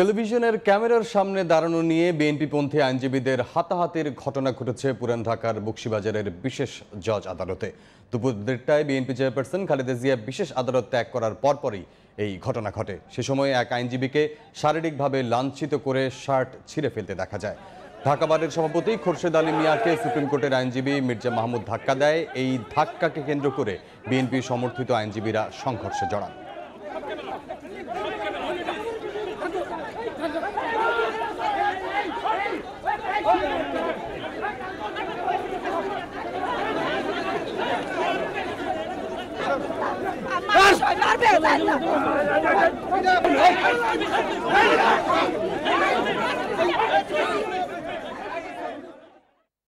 টেলিভিশনের ক্যামেরার সামনে দাঁড়ানো নিয়ে বিএনপিপন্থী আইনজীবীদের হাতাহাতির ঘটনা ঘটেছে পুরান ঢাকার বক্সিবাজারের বিশেষ জজ আদালতে দুপুর দেড়টায় বিএনপি চেয়ারপারসন খালেদা জিয়া বিশেষ আদালত ত্যাগ করার পরপরই এই ঘটনা ঘটে সে সময় এক আইনজীবীকে শারীরিকভাবে লাঞ্ছিত করে শার্ট ছিঁড়ে ফেলতে দেখা যায় বারের সভাপতি খোরশেদ আলী মিয়াকে সুপ্রিম কোর্টের আইনজীবী মির্জা মাহমুদ ধাক্কা দেয় এই ধাক্কাকে কেন্দ্র করে বিএনপি সমর্থিত আইনজীবীরা সংঘর্ষে জড়ান মারবে